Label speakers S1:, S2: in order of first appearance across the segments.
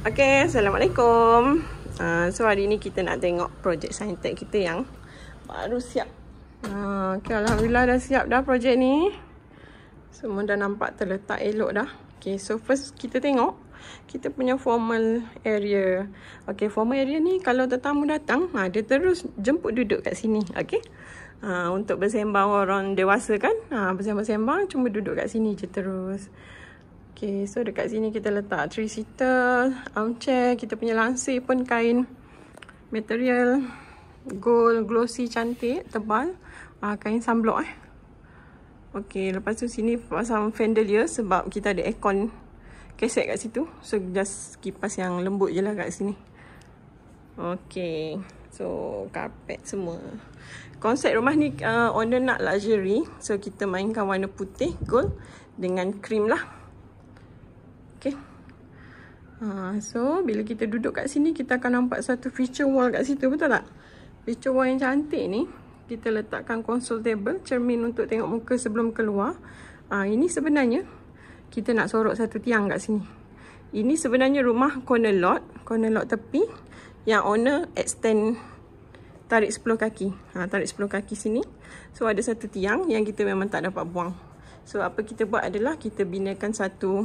S1: Okay, Assalamualaikum uh, So hari ni kita nak tengok projek Scientech kita yang baru siap uh, ah, Okay, Alhamdulillah dah siap dah projek ni Semua dah nampak terletak elok dah Okay, so first kita tengok Kita punya formal area Okay, formal area ni kalau tetamu datang uh, Dia terus jemput duduk kat sini Okay uh, Untuk bersembang orang dewasa kan uh, Bersembang-sembang cuma duduk kat sini je terus Okay, so dekat sini kita letak three-seater, armchair, kita punya langsir pun kain material gold, glossy, cantik, tebal. Uh, kain sunblock eh. Okay, lepas tu sini pasang fender dia ya, sebab kita ada aircon keset kat situ. So, just kipas yang lembut je lah kat sini. Okay, so carpet semua. Konsep rumah ni uh, ah, owner nak luxury. So, kita mainkan warna putih, gold dengan cream lah. Okay. Ha, so, bila kita duduk kat sini, kita akan nampak satu feature wall kat situ, betul tak? Feature wall yang cantik ni, kita letakkan console table, cermin untuk tengok muka sebelum keluar. Ha, ini sebenarnya, kita nak sorok satu tiang kat sini. Ini sebenarnya rumah corner lot, corner lot tepi, yang owner extend tarik 10 kaki. Ha, tarik 10 kaki sini. So, ada satu tiang yang kita memang tak dapat buang. So, apa kita buat adalah kita binakan satu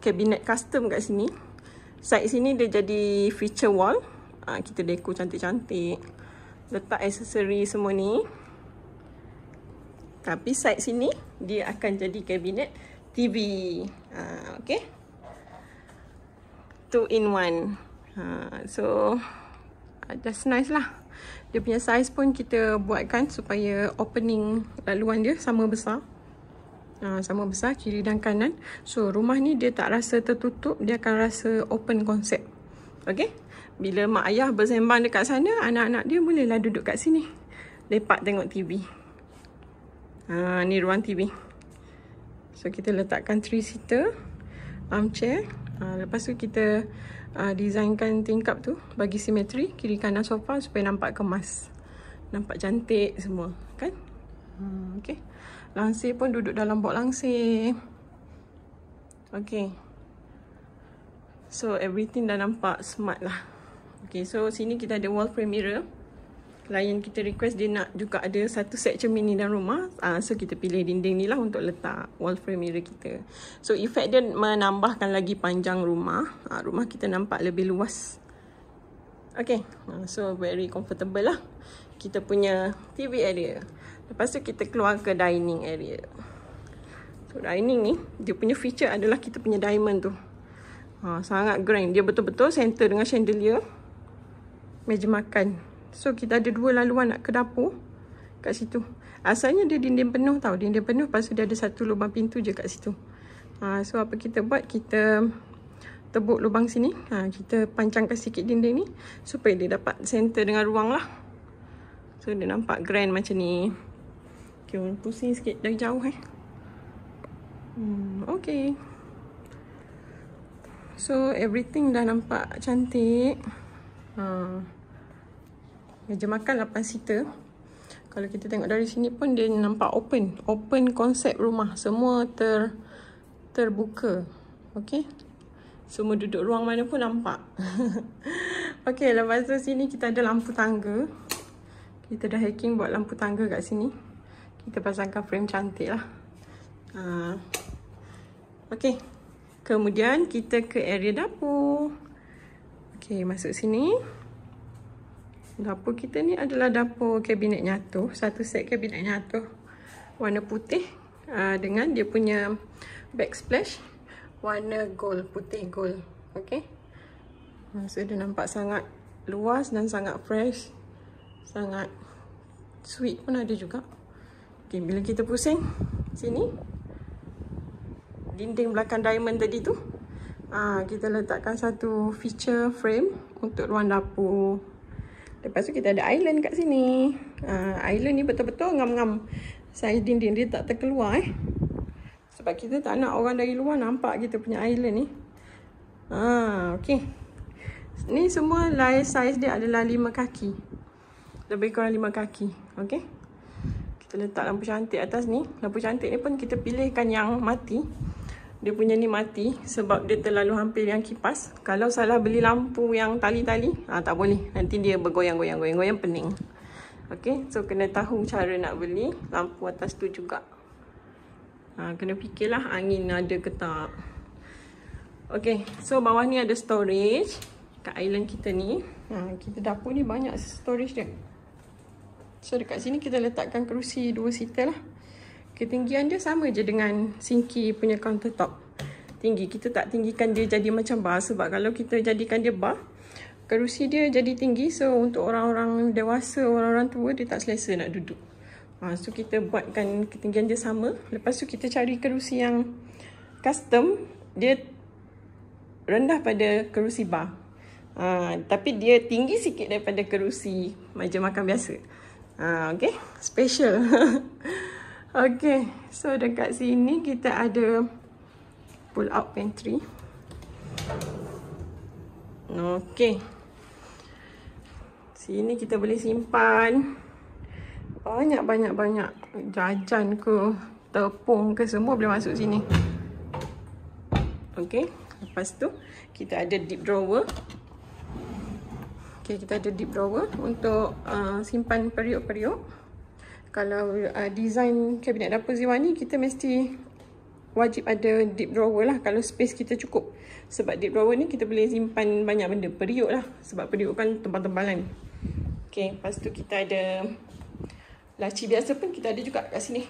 S1: Kabinet custom kat sini. Side sini dia jadi feature wall. Ha, kita dekor cantik-cantik. Letak aksesori semua ni. Tapi side sini dia akan jadi kabinet TV. Ha, ah, okay. Two in one. Ha, so just nice lah. Dia punya size pun kita buatkan supaya opening laluan dia sama besar. Ah, sama besar kiri dan kanan. So rumah ni dia tak rasa tertutup, dia akan rasa open concept. Okay? Bila mak ayah bersembang dekat sana, anak-anak dia bolehlah duduk kat sini. Lepak tengok TV. Ha, ah, ni ruang TV. So kita letakkan three seater. Armchair. Ha, lepas tu kita ha, designkan tingkap tu bagi simetri kiri kanan sofa supaya nampak kemas. Nampak cantik semua. Kan? Hmm, okay. Langsir pun duduk dalam bot langsir. Okay. So everything dah nampak smart lah. Okay so sini kita ada wall frame mirror. Lain kita request dia nak juga ada satu set cermin ni dalam rumah. Uh, so kita pilih dinding ni lah untuk letak wall frame mirror kita. So effect dia menambahkan lagi panjang rumah. Uh, rumah kita nampak lebih luas. Okay. Uh, ah, so very comfortable lah kita punya TV area. Lepas tu kita keluar ke dining area. So dining ni, dia punya feature adalah kita punya diamond tu. Ha, sangat grand. Dia betul-betul center dengan chandelier. Meja makan. So kita ada dua laluan nak ke dapur kat situ. Asalnya dia dinding penuh tau. Dinding penuh lepas tu dia ada satu lubang pintu je kat situ. Ha, so apa kita buat, kita tebuk lubang sini. Ha, kita pancangkan sikit dinding ni supaya dia dapat center dengan ruang lah. So dia nampak grand macam ni Okay pusing sikit dari jauh eh hmm, Okay So everything dah nampak cantik Meja ha. makan 8 seater Kalau kita tengok dari sini pun dia nampak open Open konsep rumah Semua ter terbuka Okay Semua duduk ruang mana pun nampak Okay lepas tu sini kita ada lampu tangga kita dah hacking buat lampu tangga kat sini. Kita pasangkan frame cantik lah. Uh, ha. okay. Kemudian kita ke area dapur. Okay, masuk sini. Dapur kita ni adalah dapur kabinet nyatuh. Satu set kabinet nyatuh. Warna putih. Uh, dengan dia punya backsplash. Warna gold. Putih gold. Okay. Maksudnya ha, dia nampak sangat luas dan sangat fresh sangat sweet pun ada juga okay, bila kita pusing sini dinding belakang diamond tadi tu aa, ah, kita letakkan satu feature frame untuk ruang dapur lepas tu kita ada island kat sini aa, ah, island ni betul-betul ngam-ngam saya dinding dia tak terkeluar eh. sebab kita tak nak orang dari luar nampak kita punya island ni Ah, ok ni semua size dia adalah lima kaki lebih kurang lima kaki. okay? Kita letak lampu cantik atas ni. Lampu cantik ni pun kita pilihkan yang mati. Dia punya ni mati sebab dia terlalu hampir yang kipas. Kalau salah beli lampu yang tali-tali, ah tak boleh. Nanti dia bergoyang-goyang-goyang-goyang pening. Okay, so kena tahu cara nak beli lampu atas tu juga. Ha, kena fikirlah angin ada ke tak. Okey, so bawah ni ada storage kat island kita ni. Ha, kita dapur ni banyak storage dia. So dekat sini kita letakkan kerusi dua seater lah. Ketinggian dia sama je dengan sinki punya top Tinggi. Kita tak tinggikan dia jadi macam bar sebab kalau kita jadikan dia bar, kerusi dia jadi tinggi. So untuk orang-orang dewasa, orang-orang tua dia tak selesa nak duduk. Ha, so kita buatkan ketinggian dia sama. Lepas tu kita cari kerusi yang custom. Dia rendah pada kerusi bar. Ha, tapi dia tinggi sikit daripada kerusi meja makan biasa. Ah, okay special okay so dekat sini kita ada pull out pantry okay sini kita boleh simpan banyak-banyak-banyak jajan ke tepung ke semua boleh masuk sini okay lepas tu kita ada deep drawer Okay, kita ada deep drawer untuk uh, simpan periuk-periuk. Kalau uh, design kabinet dapur Ziwa ni, kita mesti wajib ada deep drawer lah kalau space kita cukup. Sebab deep drawer ni kita boleh simpan banyak benda. Periuk lah. Sebab periuk kan tempat-tempalan. tempat Okay, lepas tu kita ada laci biasa pun kita ada juga kat sini.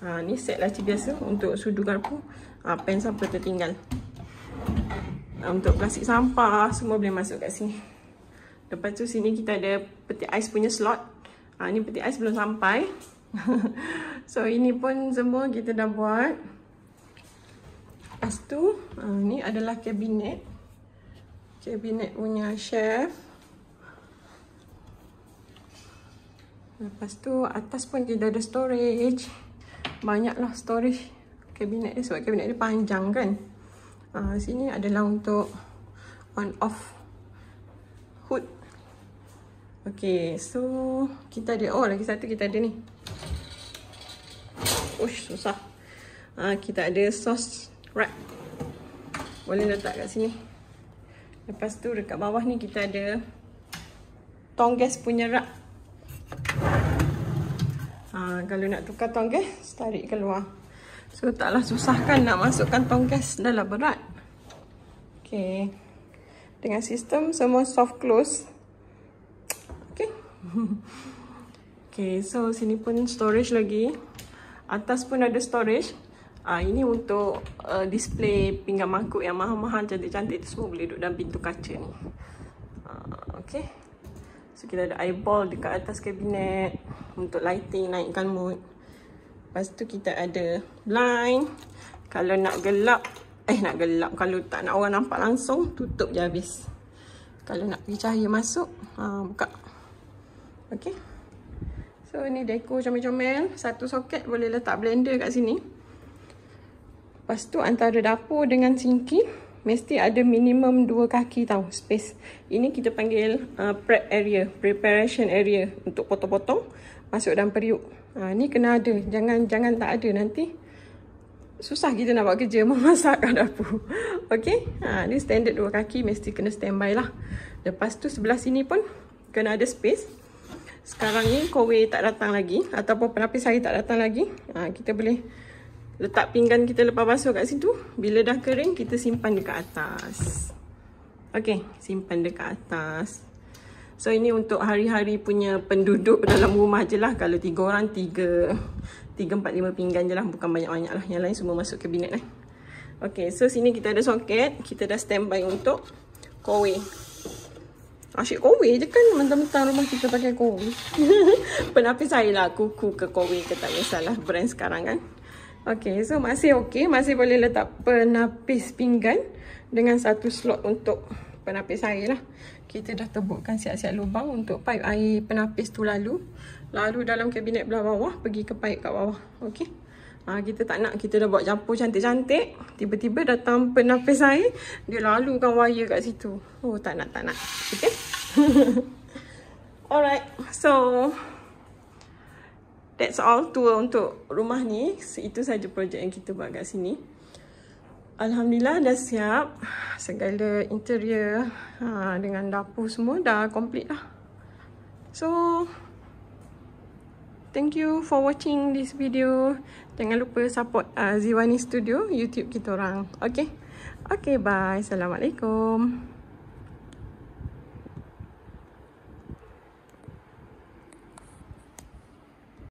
S1: Ha, ni set laci biasa untuk sudu garpu. Ha, pen sampah tertinggal. Ah, untuk plastik sampah semua boleh masuk kat sini. Lepas tu sini kita ada peti ais punya slot. Ha, ni peti ais belum sampai. so ini pun semua kita dah buat. Lepas tu ha, ni adalah kabinet. Kabinet punya chef. Lepas tu atas pun kita ada storage. Banyaklah storage kabinet ni sebab kabinet ni panjang kan. Ha, sini adalah untuk on off hood Okay, so kita ada, oh lagi satu kita ada ni. Ush, susah. Ha, kita ada sos wrap. Boleh letak kat sini. Lepas tu dekat bawah ni kita ada tong punya wrap. Ha, kalau nak tukar tong gas, tarik keluar. So taklah susah kan nak masukkan tong dalam berat. Okay. Dengan sistem semua soft close. Okay, so sini pun storage lagi. Atas pun ada storage. Ah uh, Ini untuk uh, display pinggan mangkuk yang mahal-mahal cantik-cantik tu semua boleh duduk dalam pintu kaca ni. Uh, okay. So kita ada eyeball dekat atas kabinet untuk lighting, naikkan mood. Lepas tu kita ada blind. Kalau nak gelap, eh nak gelap. Kalau tak nak orang nampak langsung, tutup je habis. Kalau nak pergi cahaya masuk, uh, buka. Buka. Okay, So ni deko comel-comel, satu soket boleh letak blender kat sini. Lepas tu antara dapur dengan sinki mesti ada minimum dua kaki tau space. Ini kita panggil uh, prep area, preparation area untuk potong-potong masuk dalam periuk. Ha, ni kena ada. Jangan jangan tak ada nanti susah kita nak buat kerja memasak kat dapur. Okay, Ha, ni standard dua kaki mesti kena standby lah. Lepas tu sebelah sini pun kena ada space sekarang ni kowe tak datang lagi ataupun penapis saya tak datang lagi ha, kita boleh letak pinggan kita lepas basuh kat situ bila dah kering kita simpan dekat atas Okey, simpan dekat atas so ini untuk hari-hari punya penduduk dalam rumah je lah kalau tiga orang tiga tiga empat lima pinggan je lah bukan banyak-banyak lah yang lain semua masuk kabinet lah Okey, so sini kita ada soket kita dah standby untuk kowe Asyik kowe je kan mentang-mentang rumah kita pakai kowe. Penapis saya lah kuku ke kowe ke tak salah brand sekarang kan. Okay, so masih okay. Masih boleh letak penapis pinggan dengan satu slot untuk penapis saya lah. Kita dah tebukkan siap-siap lubang untuk paip air penapis tu lalu. Lalu dalam kabinet belah bawah pergi ke paip kat bawah. Okay. Ha, kita tak nak kita dah buat campur cantik-cantik. Tiba-tiba datang penafis air. Dia lalukan wire kat situ. Oh tak nak tak nak. Okay. Alright. So. That's all tour untuk rumah ni. So, itu saja projek yang kita buat kat sini. Alhamdulillah dah siap. Segala interior ha, dengan dapur semua dah complete lah. So... Thank you for watching this video. Jangan lupa support uh, Ziwani Studio YouTube kita orang. Okay? Okay, bye. Assalamualaikum.